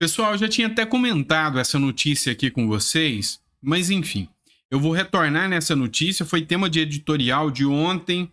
Pessoal, eu já tinha até comentado essa notícia aqui com vocês, mas enfim, eu vou retornar nessa notícia. Foi tema de editorial de ontem,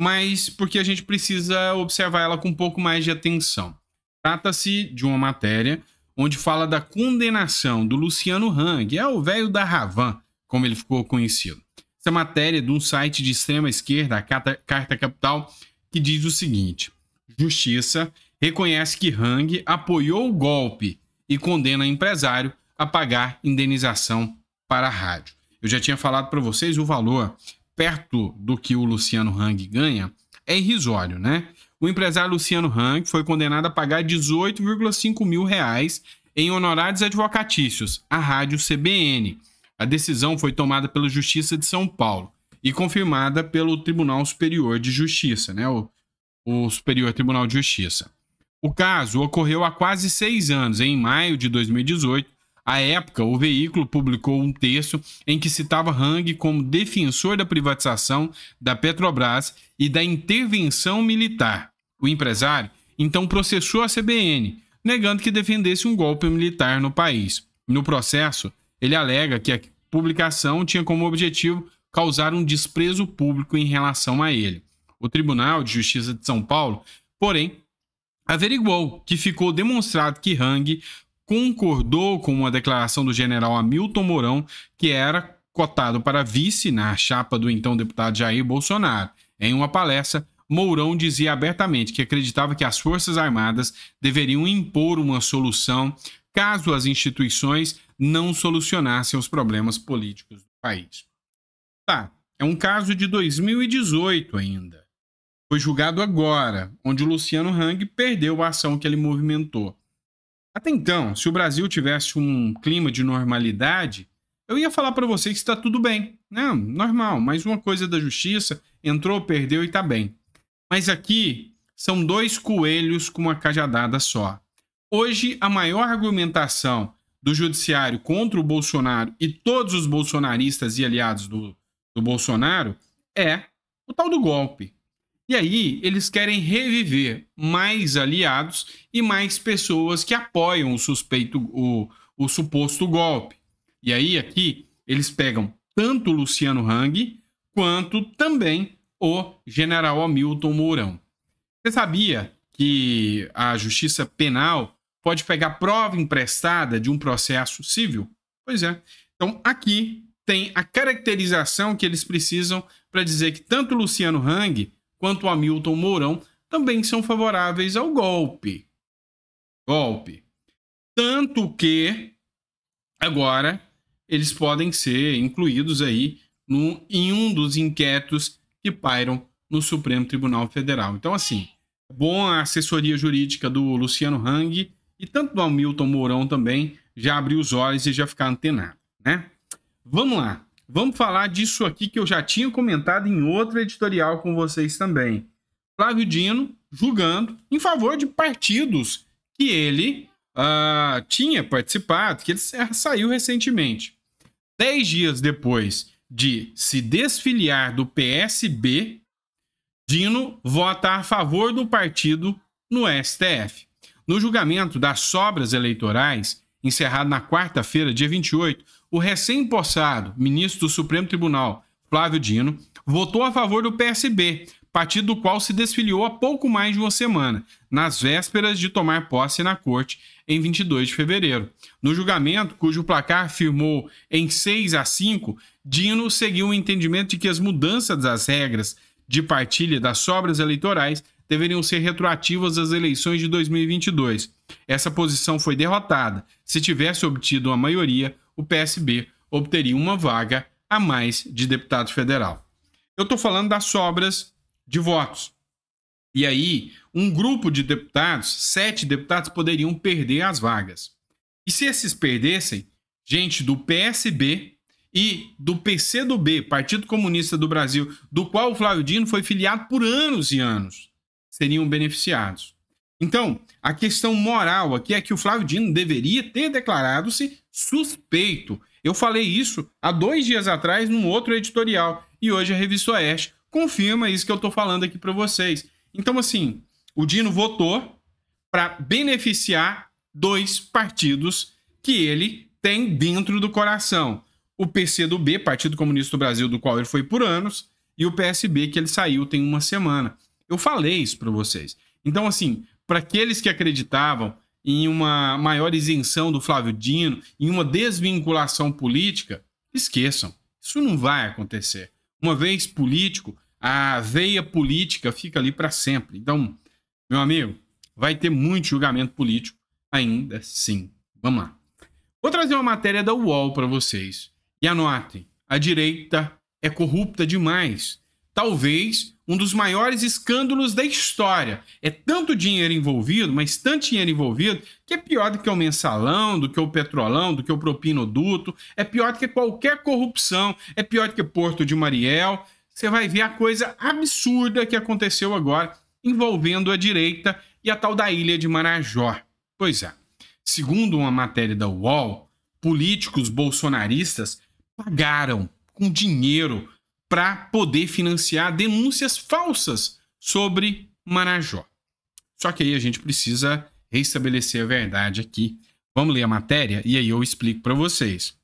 mas porque a gente precisa observar ela com um pouco mais de atenção. Trata-se de uma matéria onde fala da condenação do Luciano Hang, é o velho da Ravan, como ele ficou conhecido. Essa matéria é de um site de extrema esquerda, a Carta, Carta Capital, que diz o seguinte: Justiça reconhece que Hang apoiou o golpe e condena empresário a pagar indenização para a rádio. Eu já tinha falado para vocês o valor perto do que o Luciano Hang ganha é irrisório, né? O empresário Luciano Hang foi condenado a pagar 18,5 mil reais em honorários advocatícios à rádio CBN. A decisão foi tomada pela Justiça de São Paulo e confirmada pelo Tribunal Superior de Justiça, né? O, o Superior Tribunal de Justiça. O caso ocorreu há quase seis anos, em maio de 2018. À época, o veículo publicou um texto em que citava Hang como defensor da privatização da Petrobras e da intervenção militar. O empresário então processou a CBN, negando que defendesse um golpe militar no país. No processo, ele alega que a publicação tinha como objetivo causar um desprezo público em relação a ele. O Tribunal de Justiça de São Paulo, porém, averiguou que ficou demonstrado que Hang concordou com uma declaração do general Hamilton Mourão, que era cotado para vice na chapa do então deputado Jair Bolsonaro. Em uma palestra, Mourão dizia abertamente que acreditava que as Forças Armadas deveriam impor uma solução caso as instituições não solucionassem os problemas políticos do país. Tá, é um caso de 2018 ainda foi julgado agora, onde o Luciano Hang perdeu a ação que ele movimentou. Até então, se o Brasil tivesse um clima de normalidade, eu ia falar para você que está tudo bem. Não, normal, mais uma coisa da justiça, entrou, perdeu e está bem. Mas aqui são dois coelhos com uma cajadada só. Hoje, a maior argumentação do judiciário contra o Bolsonaro e todos os bolsonaristas e aliados do, do Bolsonaro é o tal do golpe. E aí, eles querem reviver mais aliados e mais pessoas que apoiam o suspeito, o, o suposto golpe. E aí, aqui, eles pegam tanto Luciano Hang quanto também o general Hamilton Mourão. Você sabia que a Justiça Penal pode pegar prova emprestada de um processo civil? Pois é. Então, aqui tem a caracterização que eles precisam para dizer que tanto Luciano Hang quanto Hamilton Mourão também são favoráveis ao golpe. Golpe. Tanto que agora eles podem ser incluídos aí no, em um dos inquéritos que pairam no Supremo Tribunal Federal. Então, assim, bom a assessoria jurídica do Luciano Hang e tanto do Hamilton Mourão também já abrir os olhos e já ficar antenado, né? Vamos lá. Vamos falar disso aqui que eu já tinha comentado em outro editorial com vocês também. Flávio Dino julgando em favor de partidos que ele uh, tinha participado, que ele saiu recentemente. Dez dias depois de se desfiliar do PSB, Dino vota a favor do partido no STF. No julgamento das sobras eleitorais, encerrado na quarta-feira, dia 28, o recém-possado ministro do Supremo Tribunal, Flávio Dino, votou a favor do PSB, partido do qual se desfiliou há pouco mais de uma semana, nas vésperas de tomar posse na corte em 22 de fevereiro. No julgamento, cujo placar firmou em 6 a 5, Dino seguiu o entendimento de que as mudanças das regras de partilha das sobras eleitorais deveriam ser retroativas às eleições de 2022. Essa posição foi derrotada. Se tivesse obtido uma maioria, o PSB obteria uma vaga a mais de deputado federal. Eu estou falando das sobras de votos. E aí, um grupo de deputados, sete deputados, poderiam perder as vagas. E se esses perdessem, gente do PSB e do PCdoB, Partido Comunista do Brasil, do qual o Flávio Dino foi filiado por anos e anos, seriam beneficiados. Então, a questão moral aqui é que o Flávio Dino deveria ter declarado-se suspeito. Eu falei isso há dois dias atrás num outro editorial e hoje a Revista Oeste confirma isso que eu estou falando aqui para vocês. Então, assim, o Dino votou para beneficiar dois partidos que ele tem dentro do coração. O PCdoB, Partido Comunista do Brasil, do qual ele foi por anos, e o PSB, que ele saiu tem uma semana. Eu falei isso para vocês. Então, assim, para aqueles que acreditavam em uma maior isenção do Flávio Dino, em uma desvinculação política, esqueçam. Isso não vai acontecer. Uma vez político, a veia política fica ali para sempre. Então, meu amigo, vai ter muito julgamento político ainda sim. Vamos lá. Vou trazer uma matéria da UOL para vocês. E anotem: a direita é corrupta demais talvez um dos maiores escândalos da história. É tanto dinheiro envolvido, mas tanto dinheiro envolvido, que é pior do que o mensalão, do que o petrolão, do que o propinoduto, é pior do que qualquer corrupção, é pior do que Porto de Mariel. Você vai ver a coisa absurda que aconteceu agora envolvendo a direita e a tal da ilha de Marajó. Pois é. Segundo uma matéria da UOL, políticos bolsonaristas pagaram com dinheiro para poder financiar denúncias falsas sobre Marajó. Só que aí a gente precisa restabelecer a verdade aqui. Vamos ler a matéria e aí eu explico para vocês.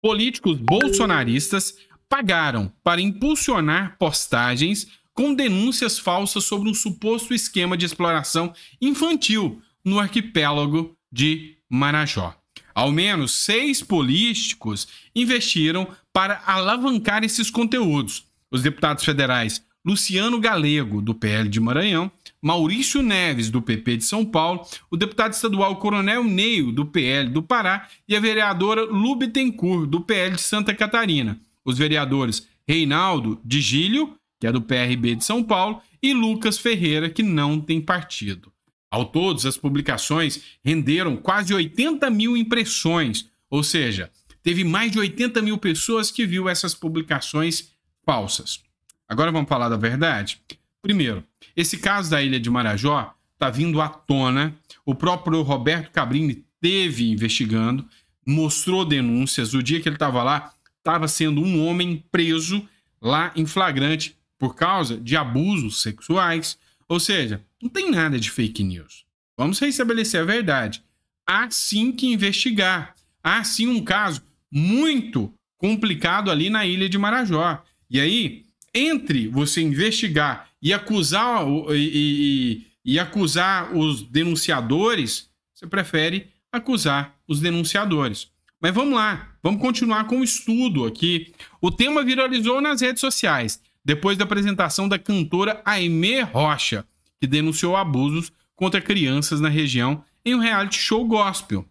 Políticos bolsonaristas pagaram para impulsionar postagens com denúncias falsas sobre um suposto esquema de exploração infantil no arquipélago de Marajó. Ao menos seis políticos investiram para alavancar esses conteúdos. Os deputados federais Luciano Galego, do PL de Maranhão, Maurício Neves, do PP de São Paulo, o deputado estadual Coronel Neio, do PL do Pará, e a vereadora Lubitencourt, do PL de Santa Catarina. Os vereadores Reinaldo de Gílio, que é do PRB de São Paulo, e Lucas Ferreira, que não tem partido. Ao todos, as publicações renderam quase 80 mil impressões, ou seja, teve mais de 80 mil pessoas que viu essas publicações falsas. Agora vamos falar da verdade? Primeiro, esse caso da Ilha de Marajó está vindo à tona. O próprio Roberto Cabrini teve investigando, mostrou denúncias. O dia que ele estava lá, estava sendo um homem preso lá em flagrante por causa de abusos sexuais. Ou seja, não tem nada de fake news. Vamos restabelecer a verdade. Há sim que investigar. Há sim um caso muito complicado ali na ilha de Marajó. E aí, entre você investigar e acusar e, e, e acusar os denunciadores, você prefere acusar os denunciadores. Mas vamos lá, vamos continuar com o estudo aqui. O tema viralizou nas redes sociais, depois da apresentação da cantora Aimee Rocha, que denunciou abusos contra crianças na região em um reality show gospel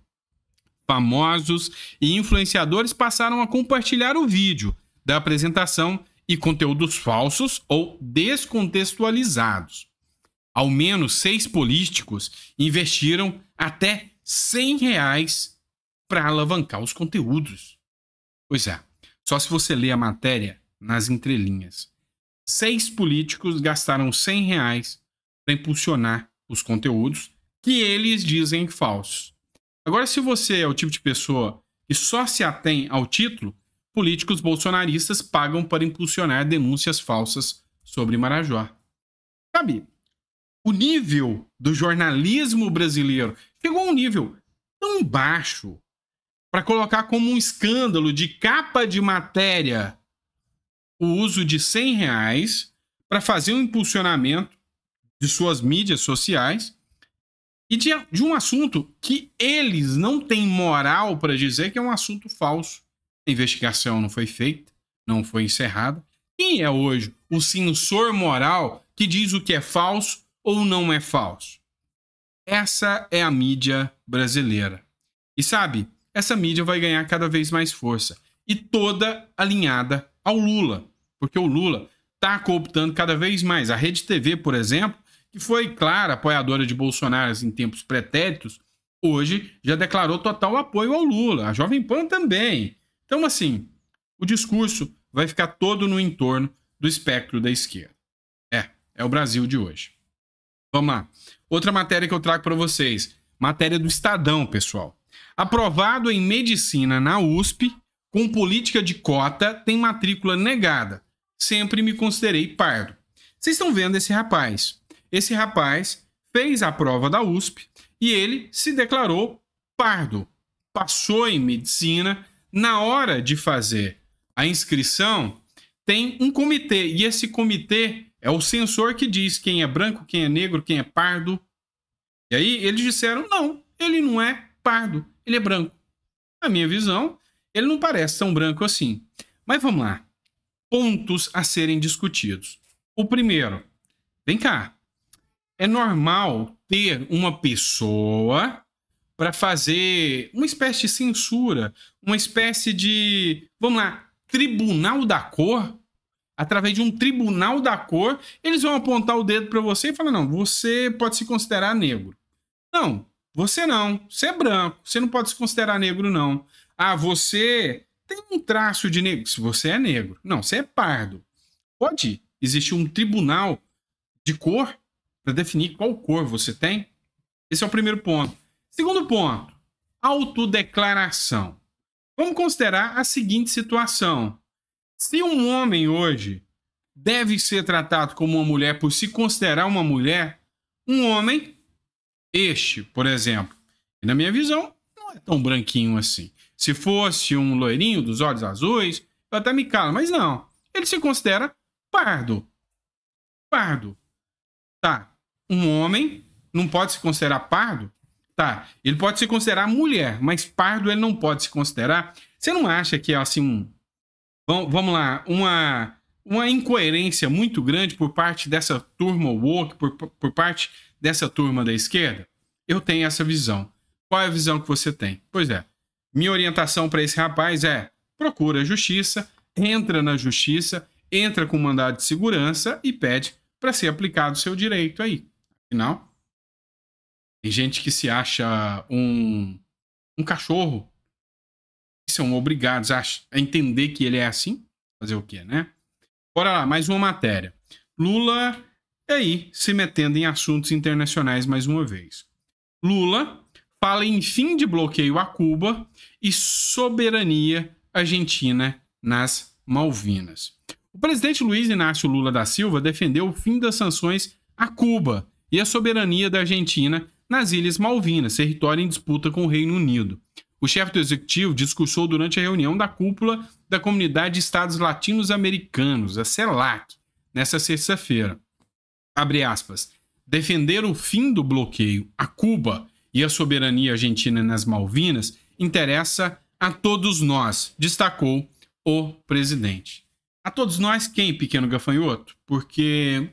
famosos e influenciadores passaram a compartilhar o vídeo da apresentação e conteúdos falsos ou descontextualizados. Ao menos seis políticos investiram até 100 reais para alavancar os conteúdos. Pois é, só se você ler a matéria nas entrelinhas. Seis políticos gastaram 100 reais para impulsionar os conteúdos que eles dizem falsos. Agora, se você é o tipo de pessoa que só se atém ao título, políticos bolsonaristas pagam para impulsionar denúncias falsas sobre Marajó. Sabe, o nível do jornalismo brasileiro chegou a um nível tão baixo para colocar como um escândalo de capa de matéria o uso de 100 reais para fazer um impulsionamento de suas mídias sociais e de, de um assunto que eles não têm moral para dizer que é um assunto falso. A investigação não foi feita, não foi encerrada. Quem é hoje o censor moral que diz o que é falso ou não é falso? Essa é a mídia brasileira. E sabe, essa mídia vai ganhar cada vez mais força e toda alinhada ao Lula, porque o Lula está cooptando cada vez mais. A Rede TV, por exemplo, que foi clara apoiadora de Bolsonaro em tempos pretéritos, hoje já declarou total apoio ao Lula. A Jovem Pan também. Então, assim, o discurso vai ficar todo no entorno do espectro da esquerda. É, é o Brasil de hoje. Vamos lá. Outra matéria que eu trago para vocês. Matéria do Estadão, pessoal. Aprovado em medicina na USP, com política de cota, tem matrícula negada. Sempre me considerei pardo. Vocês estão vendo esse rapaz? Esse rapaz fez a prova da USP e ele se declarou pardo. Passou em medicina. Na hora de fazer a inscrição, tem um comitê e esse comitê é o censor que diz quem é branco, quem é negro, quem é pardo. E aí eles disseram: não, ele não é pardo, ele é branco. Na minha visão, ele não parece tão branco assim. Mas vamos lá. Pontos a serem discutidos. O primeiro, vem cá, é normal ter uma pessoa para fazer uma espécie de censura, uma espécie de, vamos lá, tribunal da cor. Através de um tribunal da cor, eles vão apontar o dedo para você e falar: não, você pode se considerar negro. Não, você não. Você é branco. Você não pode se considerar negro, não. Ah, você tem um traço de negro. Se você é negro. Não, você é pardo. Pode existir um tribunal de cor para definir qual cor você tem. Esse é o primeiro ponto. Segundo ponto, autodeclaração. Vamos considerar a seguinte situação. Se um homem hoje deve ser tratado como uma mulher por se considerar uma mulher, um homem, este, por exemplo, na minha visão, não é tão branquinho assim. Se fosse um loirinho dos olhos azuis, eu até me calo, mas não. Ele se considera pardo. Pardo. Tá um homem não pode se considerar pardo? Tá, ele pode se considerar mulher, mas pardo ele não pode se considerar. Você não acha que é assim um. Vamos lá, uma, uma incoerência muito grande por parte dessa turma woke, por, por parte dessa turma da esquerda? Eu tenho essa visão. Qual é a visão que você tem? Pois é, minha orientação para esse rapaz é: procura a justiça, entra na justiça, entra com mandado de segurança e pede para ser aplicado o seu direito aí final. Tem gente que se acha um, um cachorro. São é obrigados a, a é entender que ele é assim. Fazer o quê, né? Bora lá, mais uma matéria. Lula e aí se metendo em assuntos internacionais mais uma vez. Lula fala em fim de bloqueio a Cuba e soberania argentina nas Malvinas. O presidente Luiz Inácio Lula da Silva defendeu o fim das sanções a Cuba e a soberania da Argentina nas Ilhas Malvinas, território em disputa com o Reino Unido. O chefe do executivo discursou durante a reunião da cúpula da Comunidade de Estados Latinos-Americanos, a CELAC, nesta sexta-feira. Abre aspas. Defender o fim do bloqueio a Cuba e a soberania argentina nas Malvinas interessa a todos nós, destacou o presidente. A todos nós, quem, pequeno gafanhoto? Porque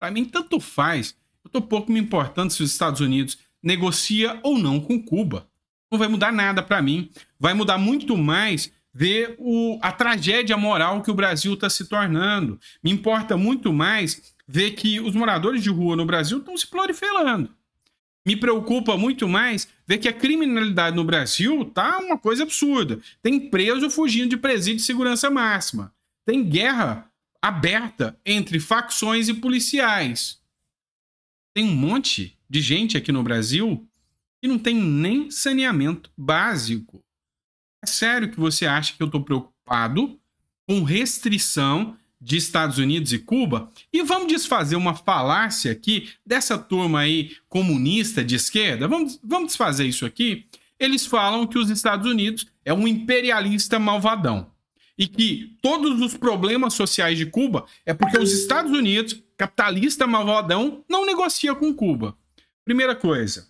para mim tanto faz eu tô pouco me importando se os Estados Unidos negocia ou não com Cuba. Não vai mudar nada para mim. Vai mudar muito mais ver o, a tragédia moral que o Brasil está se tornando. Me importa muito mais ver que os moradores de rua no Brasil estão se proliferando. Me preocupa muito mais ver que a criminalidade no Brasil tá uma coisa absurda. Tem preso fugindo de presídio de segurança máxima. Tem guerra aberta entre facções e policiais. Tem um monte de gente aqui no Brasil que não tem nem saneamento básico. É sério que você acha que eu estou preocupado com restrição de Estados Unidos e Cuba? E vamos desfazer uma falácia aqui dessa turma aí comunista de esquerda? Vamos, vamos desfazer isso aqui? Eles falam que os Estados Unidos é um imperialista malvadão e que todos os problemas sociais de Cuba é porque os Estados Unidos capitalista malvadão não negocia com Cuba. Primeira coisa,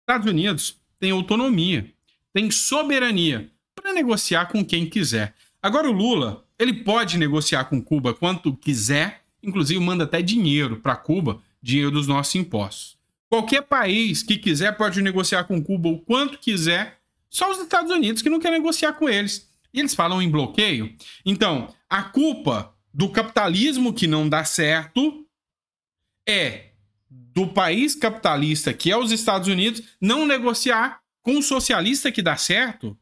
Estados Unidos tem autonomia, tem soberania para negociar com quem quiser. Agora o Lula, ele pode negociar com Cuba quanto quiser, inclusive manda até dinheiro para Cuba, dinheiro dos nossos impostos. Qualquer país que quiser pode negociar com Cuba o quanto quiser, só os Estados Unidos que não quer negociar com eles. E eles falam em bloqueio. Então, a culpa do capitalismo que não dá certo é do país capitalista, que é os Estados Unidos, não negociar com o socialista que dá certo?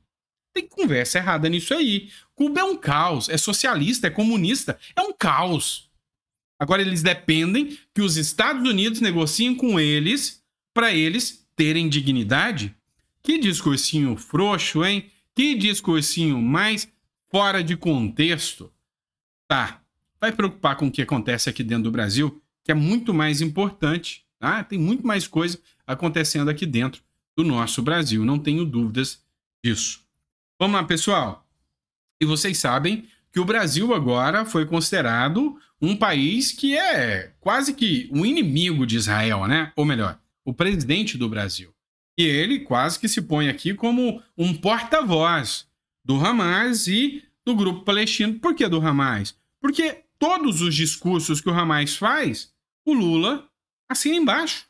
Tem conversa errada nisso aí. Cuba é um caos, é socialista, é comunista, é um caos. Agora eles dependem que os Estados Unidos negociem com eles para eles terem dignidade? Que discursinho frouxo, hein? Que discursinho mais fora de contexto. Tá, vai preocupar com o que acontece aqui dentro do Brasil que é muito mais importante. Tá? Tem muito mais coisa acontecendo aqui dentro do nosso Brasil, não tenho dúvidas disso. Vamos lá, pessoal. E vocês sabem que o Brasil agora foi considerado um país que é quase que o um inimigo de Israel, né? Ou melhor, o presidente do Brasil. E ele quase que se põe aqui como um porta-voz do Hamas e do grupo palestino. Por que do Hamas? Porque todos os discursos que o Hamas faz o Lula assina embaixo,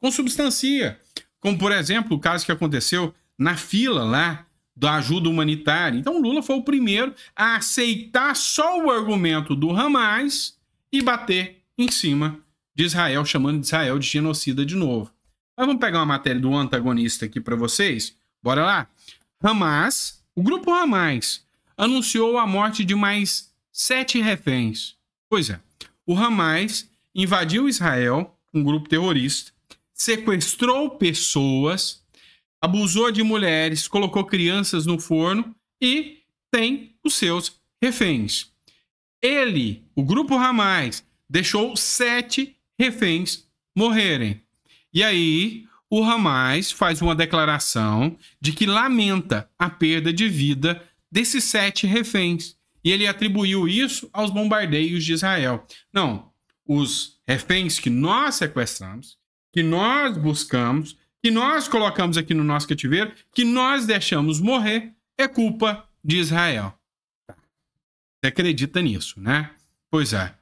com substancia Como, por exemplo, o caso que aconteceu na fila lá da ajuda humanitária. Então, o Lula foi o primeiro a aceitar só o argumento do Hamas e bater em cima de Israel, chamando Israel de genocida de novo. Mas vamos pegar uma matéria do antagonista aqui para vocês. Bora lá. Hamas, o grupo Hamas, anunciou a morte de mais sete reféns. Pois é, o Hamas invadiu Israel, um grupo terrorista, sequestrou pessoas, abusou de mulheres, colocou crianças no forno e tem os seus reféns. Ele, o grupo Hamas, deixou sete reféns morrerem. E aí, o Hamas faz uma declaração de que lamenta a perda de vida desses sete reféns. E ele atribuiu isso aos bombardeios de Israel. Não, os reféns que nós sequestramos, que nós buscamos, que nós colocamos aqui no nosso cativeiro, que nós deixamos morrer, é culpa de Israel. Você acredita nisso, né? Pois é.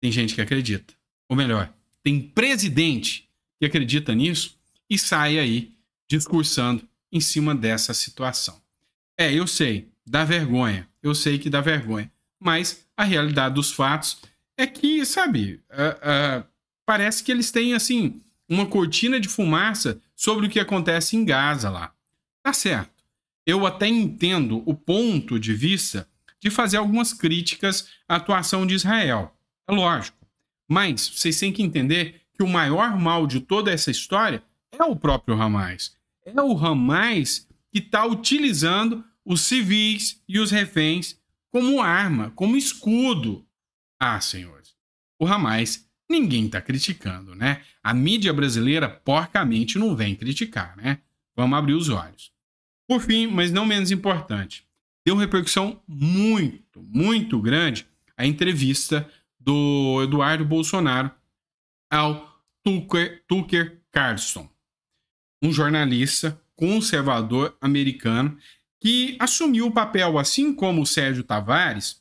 Tem gente que acredita. Ou melhor, tem presidente que acredita nisso e sai aí discursando em cima dessa situação. É, eu sei, dá vergonha. Eu sei que dá vergonha. Mas a realidade dos fatos é que, sabe, uh, uh, parece que eles têm, assim, uma cortina de fumaça sobre o que acontece em Gaza lá. Tá certo. Eu até entendo o ponto de vista de fazer algumas críticas à atuação de Israel. É lógico. Mas vocês têm que entender que o maior mal de toda essa história é o próprio Hamas. É o Hamas que está utilizando os civis e os reféns como arma, como escudo. Ah, senhores, o Ramais ninguém está criticando, né? A mídia brasileira porcamente não vem criticar, né? Vamos abrir os olhos. Por fim, mas não menos importante, deu repercussão muito, muito grande a entrevista do Eduardo Bolsonaro ao Tucker, Tucker Carlson, um jornalista conservador americano que assumiu o papel, assim como o Sérgio Tavares,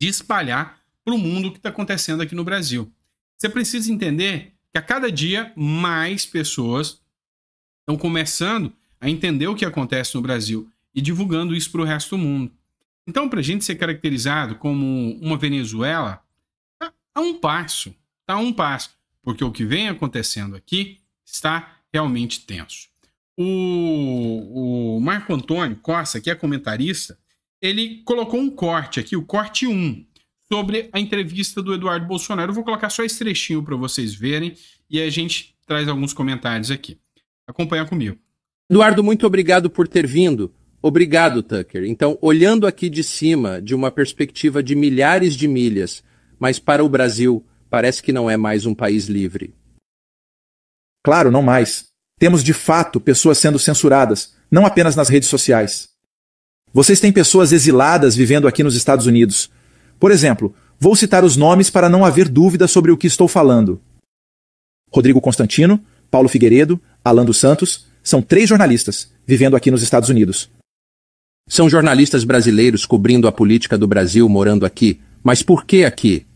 de espalhar para o mundo o que está acontecendo aqui no Brasil. Você precisa entender que a cada dia mais pessoas estão começando a entender o que acontece no Brasil e divulgando isso para o resto do mundo. Então, para a gente ser caracterizado como uma Venezuela, está a tá um passo, está a um passo, porque o que vem acontecendo aqui está realmente tenso. O, o Marco Antônio Costa, que é comentarista, ele colocou um corte aqui, o corte 1 sobre a entrevista do Eduardo Bolsonaro. Eu vou colocar só esse trechinho para vocês verem e a gente traz alguns comentários aqui. Acompanha comigo. Eduardo, muito obrigado por ter vindo. Obrigado, Tucker. Então, olhando aqui de cima, de uma perspectiva de milhares de milhas, mas para o Brasil, parece que não é mais um país livre. Claro, não mais. Temos de fato pessoas sendo censuradas, não apenas nas redes sociais. Vocês têm pessoas exiladas vivendo aqui nos Estados Unidos, por exemplo, vou citar os nomes para não haver dúvida sobre o que estou falando. Rodrigo Constantino, Paulo Figueiredo, Alando dos Santos, são três jornalistas, vivendo aqui nos Estados Unidos. São jornalistas brasileiros cobrindo a política do Brasil morando aqui, mas por que aqui?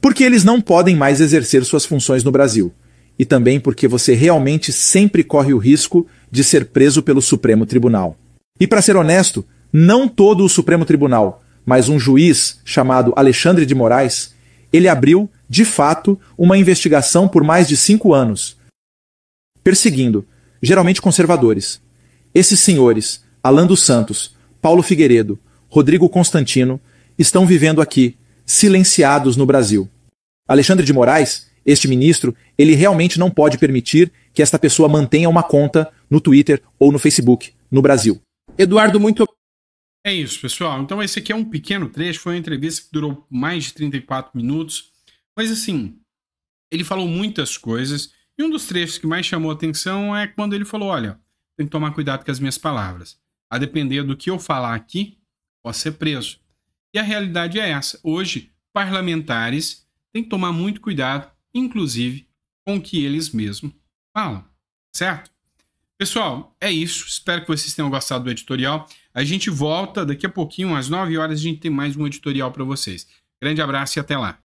Porque eles não podem mais exercer suas funções no Brasil. E também porque você realmente sempre corre o risco de ser preso pelo Supremo Tribunal. E para ser honesto, não todo o Supremo Tribunal, mas um juiz chamado Alexandre de Moraes, ele abriu, de fato, uma investigação por mais de cinco anos, perseguindo, geralmente conservadores. Esses senhores, Alan dos Santos, Paulo Figueiredo, Rodrigo Constantino, estão vivendo aqui, silenciados no Brasil. Alexandre de Moraes, este ministro, ele realmente não pode permitir que esta pessoa mantenha uma conta no Twitter ou no Facebook no Brasil. Eduardo, muito é isso, pessoal. Então esse aqui é um pequeno trecho, foi uma entrevista que durou mais de 34 minutos. Mas assim, ele falou muitas coisas, e um dos trechos que mais chamou atenção é quando ele falou: olha, tem que tomar cuidado com as minhas palavras. A depender do que eu falar aqui, posso ser preso. E a realidade é essa. Hoje, parlamentares têm que tomar muito cuidado, inclusive, com o que eles mesmos falam, certo? Pessoal, é isso. Espero que vocês tenham gostado do editorial. A gente volta daqui a pouquinho, às 9 horas, a gente tem mais um editorial para vocês. Grande abraço e até lá.